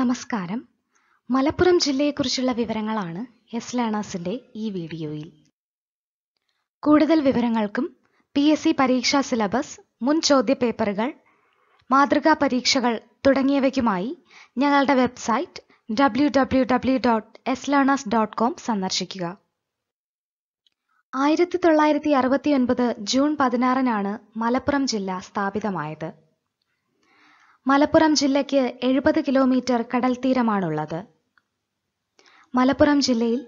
നമസ്കാരം മലപ്പുറം ജില്ലയെക്കുറിച്ചുള്ള വിവരങ്ങളാണ് എസ് ലേണേഴ്സിൻ്റെ ഈ വീഡിയോയിൽ കൂടുതൽ വിവരങ്ങൾക്കും പി എസ് സി പരീക്ഷാ സിലബസ് മുൻ ചോദ്യപേപ്പറുകൾ മാതൃകാ പരീക്ഷകൾ തുടങ്ങിയവയ്ക്കുമായി ഞങ്ങളുടെ website W W W dot S learners dot com സന്ദർശിക്കുക ആയിരത്തി തൊള്ളായിരത്തി ഒൻപത് ജൂൺ പതിനാറിനാണ് മലപ്പുറം ജില്ല സ്ഥാപിതമായത് മലപ്പുറം ജില്ലയ്ക്ക് എഴുപത് കിലോമീറ്റർ കടൽ തീരമാണുള്ളത് മലപ്പുറം ജില്ലയിൽ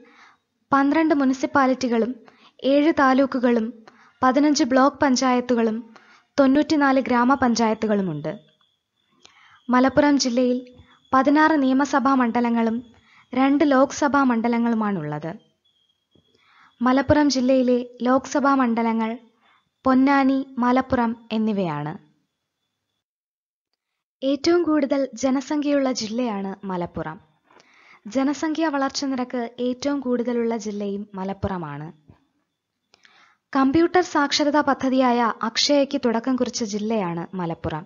പന്ത്രണ്ട് മുനിസിപ്പാലിറ്റികളും ഏഴ് താലൂക്കുകളും പതിനഞ്ച് ബ്ലോക്ക് പഞ്ചായത്തുകളും തൊണ്ണൂറ്റിനാല് ഗ്രാമപഞ്ചായത്തുകളുമുണ്ട് മലപ്പുറം ജില്ലയിൽ പതിനാറ് നിയമസഭാ മണ്ഡലങ്ങളും രണ്ട് ലോക്സഭാ മണ്ഡലങ്ങളുമാണുള്ളത് മലപ്പുറം ജില്ലയിലെ ലോക്സഭാ മണ്ഡലങ്ങൾ പൊന്നാനി മലപ്പുറം എന്നിവയാണ് ഏറ്റവും കൂടുതൽ ജനസംഖ്യയുള്ള ജില്ലയാണ് മലപ്പുറം ജനസംഖ്യാ വളർച്ച നിരക്ക് ഏറ്റവും കൂടുതലുള്ള ജില്ലയും മലപ്പുറമാണ് കമ്പ്യൂട്ടർ സാക്ഷരതാ പദ്ധതിയായ അക്ഷയയ്ക്ക് തുടക്കം കുറിച്ച ജില്ലയാണ് മലപ്പുറം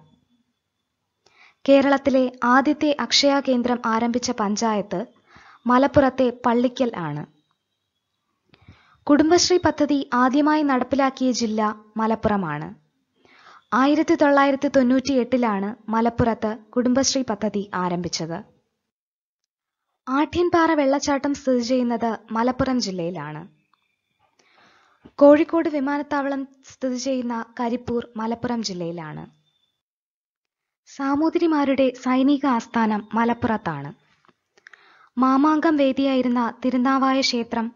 കേരളത്തിലെ ആദ്യത്തെ അക്ഷയ കേന്ദ്രം ആരംഭിച്ച പഞ്ചായത്ത് മലപ്പുറത്തെ പള്ളിക്കൽ ആണ് കുടുംബശ്രീ പദ്ധതി ആദ്യമായി നടപ്പിലാക്കിയ ജില്ല മലപ്പുറമാണ് ആയിരത്തി തൊള്ളായിരത്തി തൊണ്ണൂറ്റി എട്ടിലാണ് മലപ്പുറത്ത് കുടുംബശ്രീ പദ്ധതി ആരംഭിച്ചത് ആഠ്യൻപാറ വെള്ളച്ചാട്ടം സ്ഥിതി ചെയ്യുന്നത് മലപ്പുറം ജില്ലയിലാണ് കോഴിക്കോട് വിമാനത്താവളം സ്ഥിതി ചെയ്യുന്ന കരിപ്പൂർ മലപ്പുറം ജില്ലയിലാണ് സാമൂതിരിമാരുടെ സൈനിക ആസ്ഥാനം മലപ്പുറത്താണ് മാമാങ്കം വേദിയായിരുന്ന തിരുനാവായ ക്ഷേത്രം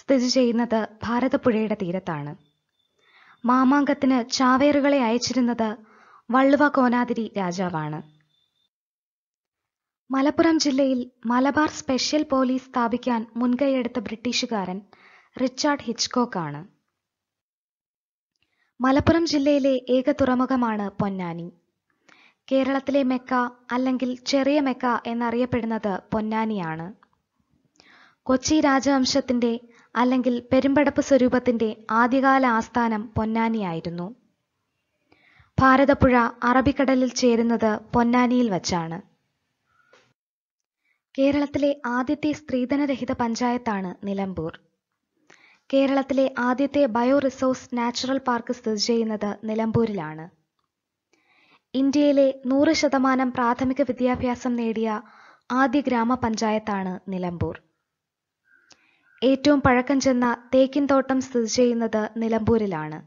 സ്ഥിതി ചെയ്യുന്നത് ഭാരതപ്പുഴയുടെ തീരത്താണ് മാമാങ്കത്തിന് ചാവേറുകളെ അയച്ചിരുന്നത് വള്ളുവ കോനാതിരി രാജാവാണ് മലപ്പുറം ജില്ലയിൽ മലബാർ സ്പെഷ്യൽ പോലീസ് സ്ഥാപിക്കാൻ മുൻകൈയെടുത്ത ബ്രിട്ടീഷുകാരൻ റിച്ചാർഡ് ഹിച്ച്കോക്ക് ആണ് മലപ്പുറം ജില്ലയിലെ ഏക തുറമുഖമാണ് പൊന്നാനി കേരളത്തിലെ മെക്ക അല്ലെങ്കിൽ ചെറിയ മെക്ക എന്നറിയപ്പെടുന്നത് പൊന്നാനിയാണ് കൊച്ചി രാജവംശത്തിന്റെ അല്ലെങ്കിൽ പെരുമ്പടപ്പ് സ്വരൂപത്തിന്റെ ആദ്യകാല ആസ്ഥാനം പൊന്നാനിയായിരുന്നു ഭാരതപ്പുഴ അറബിക്കടലിൽ ചേരുന്നത് പൊന്നാനിയിൽ വച്ചാണ് കേരളത്തിലെ ആദ്യത്തെ സ്ത്രീധനരഹിത പഞ്ചായത്താണ് നിലമ്പൂർ കേരളത്തിലെ ആദ്യത്തെ ബയോ റിസോഴ്സ് നാച്ചുറൽ പാർക്ക് സ്ഥിതി ചെയ്യുന്നത് നിലമ്പൂരിലാണ് ഇന്ത്യയിലെ നൂറ് ശതമാനം പ്രാഥമിക വിദ്യാഭ്യാസം നേടിയ ആദ്യ ഗ്രാമപഞ്ചായത്താണ് നിലമ്പൂർ ഏറ്റവും പഴക്കം ചെന്ന തേക്കിൻതോട്ടം സ്ഥിതി ചെയ്യുന്നത് നിലമ്പൂരിലാണ്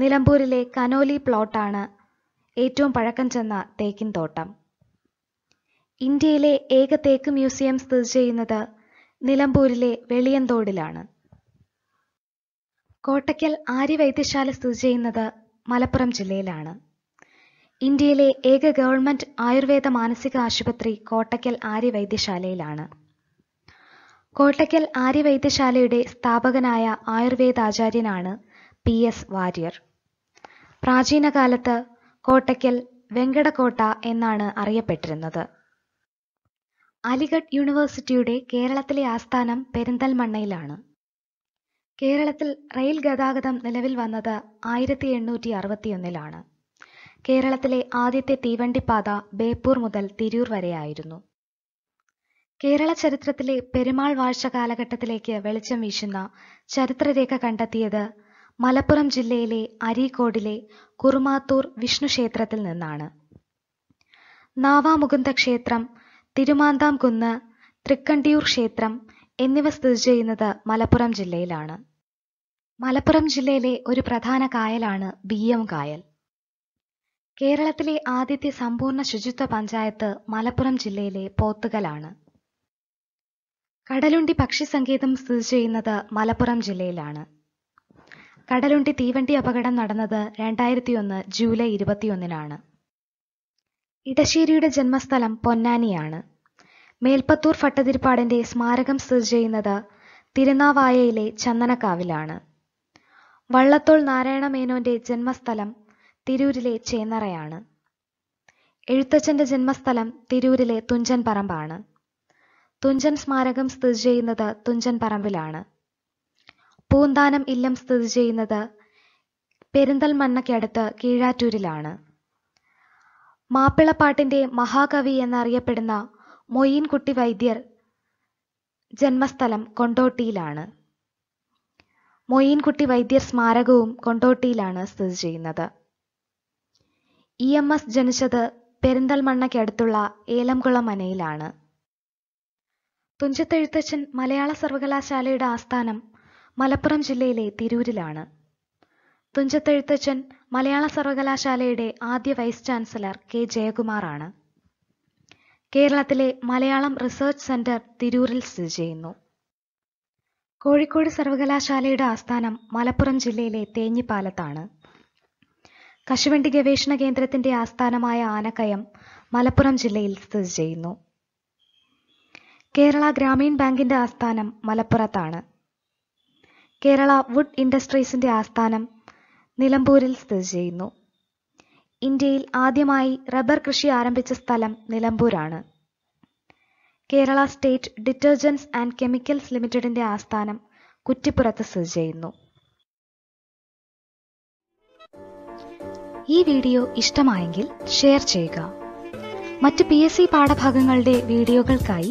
നിലമ്പൂരിലെ കനോലി പ്ലോട്ടാണ് ഏറ്റവും പഴക്കം ചെന്ന തേക്കിൻതോട്ടം ഇന്ത്യയിലെ ഏക തേക്ക് മ്യൂസിയം സ്ഥിതി ചെയ്യുന്നത് നിലമ്പൂരിലെ വെളിയന്തോടിലാണ് കോട്ടയ്ക്കൽ വൈദ്യശാല സ്ഥിതി ചെയ്യുന്നത് മലപ്പുറം ജില്ലയിലാണ് ഇന്ത്യയിലെ ഏക ഗവൺമെന്റ് ആയുർവേദ മാനസിക ആശുപത്രി കോട്ടയ്ക്കൽ വൈദ്യശാലയിലാണ് കോട്ടയ്ക്കൽ ആര്യവൈദ്യശാലയുടെ സ്ഥാപകനായ ആയുർവേദാചാര്യനാണ് പി എസ് വാര്യർ പ്രാചീനകാലത്ത് കോട്ടയ്ക്കൽ വെങ്കടക്കോട്ട എന്നാണ് അറിയപ്പെട്ടിരുന്നത് അലിഗഡ് യൂണിവേഴ്സിറ്റിയുടെ കേരളത്തിലെ ആസ്ഥാനം പെരിന്തൽമണ്ണയിലാണ് കേരളത്തിൽ റെയിൽ ഗതാഗതം നിലവിൽ വന്നത് ആയിരത്തി എണ്ണൂറ്റി അറുപത്തിയൊന്നിലാണ് കേരളത്തിലെ ആദ്യത്തെ തീവണ്ടിപ്പാത ബേപ്പൂർ മുതൽ തിരൂർ വരെയായിരുന്നു കേരള ചരിത്രത്തിലെ പെരുമാൾ വാഴ്ച കാലഘട്ടത്തിലേക്ക് വെളിച്ചം വീശുന്ന ചരിത്രരേഖ കണ്ടെത്തിയത് മലപ്പുറം ജില്ലയിലെ അരീക്കോടിലെ കുറുമാത്തൂർ വിഷ്ണു ക്ഷേത്രത്തിൽ നിന്നാണ് നാവാമുകുന്ദ ക്ഷേത്രം തിരുമാന്താംകുന്ന് തൃക്കണ്ടിയൂർ ക്ഷേത്രം എന്നിവ സ്ഥിതി ചെയ്യുന്നത് മലപ്പുറം ജില്ലയിലാണ് മലപ്പുറം ജില്ലയിലെ ഒരു പ്രധാന കായലാണ് ബിയ്യം കായൽ കേരളത്തിലെ ആദ്യത്തെ സമ്പൂർണ്ണ ശുചിത്വ പഞ്ചായത്ത് മലപ്പുറം ജില്ലയിലെ പോത്തുകലാണ് കടലുണ്ടി പക്ഷി സങ്കേതം സ്ഥിതി ചെയ്യുന്നത് മലപ്പുറം ജില്ലയിലാണ് കടലുണ്ടി തീവണ്ടി അപകടം നടന്നത് രണ്ടായിരത്തി ഒന്ന് ജൂലൈ ഇരുപത്തിയൊന്നിനാണ് ഇടശ്ശേരിയുടെ ജന്മസ്ഥലം പൊന്നാനിയാണ് മേൽപ്പത്തൂർ ഭട്ടതിരിപ്പാടിന്റെ സ്മാരകം സ്ഥിതി ചെയ്യുന്നത് തിരുനാവായയിലെ ചന്ദനക്കാവിലാണ് വള്ളത്തോൾ നാരായണ മേനോന്റെ ജന്മസ്ഥലം തിരൂരിലെ ചേന്നറയാണ് എഴുത്തച്ഛന്റെ ജന്മസ്ഥലം തിരൂരിലെ തുഞ്ചൻ പറമ്പാണ് തുഞ്ചൻ സ്മാരകം സ്ഥിതി ചെയ്യുന്നത് തുഞ്ചൻ പറമ്പിലാണ് പൂന്താനം ഇല്ലം സ്ഥിതി ചെയ്യുന്നത് പെരിന്തൽമണ്ണയ്ക്കടുത്ത് കീഴാറ്റൂരിലാണ് മാപ്പിളപ്പാട്ടിന്റെ മഹാകവി എന്നറിയപ്പെടുന്ന മൊയ്യൻകുട്ടി വൈദ്യർ ജന്മസ്ഥലം കൊണ്ടോട്ടിയിലാണ് മൊയ്യൻകുട്ടി വൈദ്യർ സ്മാരകവും കൊണ്ടോട്ടിയിലാണ് സ്ഥിതി ചെയ്യുന്നത് ഇ എം എസ് ജനിച്ചത് പെരിന്തൽമണ്ണയ്ക്കടുത്തുള്ള ഏലംകുളം മനയിലാണ് തുഞ്ചത്തെഴുത്തച്ഛൻ മലയാള സർവകലാശാലയുടെ ആസ്ഥാനം മലപ്പുറം ജില്ലയിലെ തിരൂരിലാണ് തുഞ്ചത്തെഴുത്തച്ഛൻ മലയാള സർവകലാശാലയുടെ ആദ്യ വൈസ് ചാൻസലർ കെ ജയകുമാറാണ് കേരളത്തിലെ മലയാളം റിസർച്ച് സെന്റർ തിരൂരിൽ സ്ഥിതി ചെയ്യുന്നു കോഴിക്കോട് സർവകലാശാലയുടെ ആസ്ഥാനം മലപ്പുറം ജില്ലയിലെ തേഞ്ഞിപ്പാലത്താണ് കശുവണ്ടി ഗവേഷണ കേന്ദ്രത്തിന്റെ ആസ്ഥാനമായ ആനക്കയം മലപ്പുറം ജില്ലയിൽ സ്ഥിതി ചെയ്യുന്നു കേരള ഗ്രാമീൺ ബാങ്കിന്റെ ആസ്ഥാനം മലപ്പുറത്താണ്. കേരള വുഡ് ഇൻഡസ്ട്രീസിന്റെ ആസ്ഥാനം നിലമ്പൂരിൽ സ്ഥിതി ചെയ്യുന്നു ഇന്ത്യയിൽ ആദ്യമായി റബ്ബർ കൃഷി ആരംഭിച്ച സ്ഥലം നിലമ്പൂരാണ്. Kerala state detergents and chemicals ലിമിറ്റഡിന്റെ ആസ്ഥാനം കുറ്റിപ്പുറത്ത് ചെയ്യുന്നു ഈ വീഡിയോ ഇഷ്ടമായെങ്കിൽ ഷെയർ ചെയ്യുക. മറ്റ് പി എസ് സി പാഠഭാഗങ്ങളുടെ വീഡിയോകൾക്കായി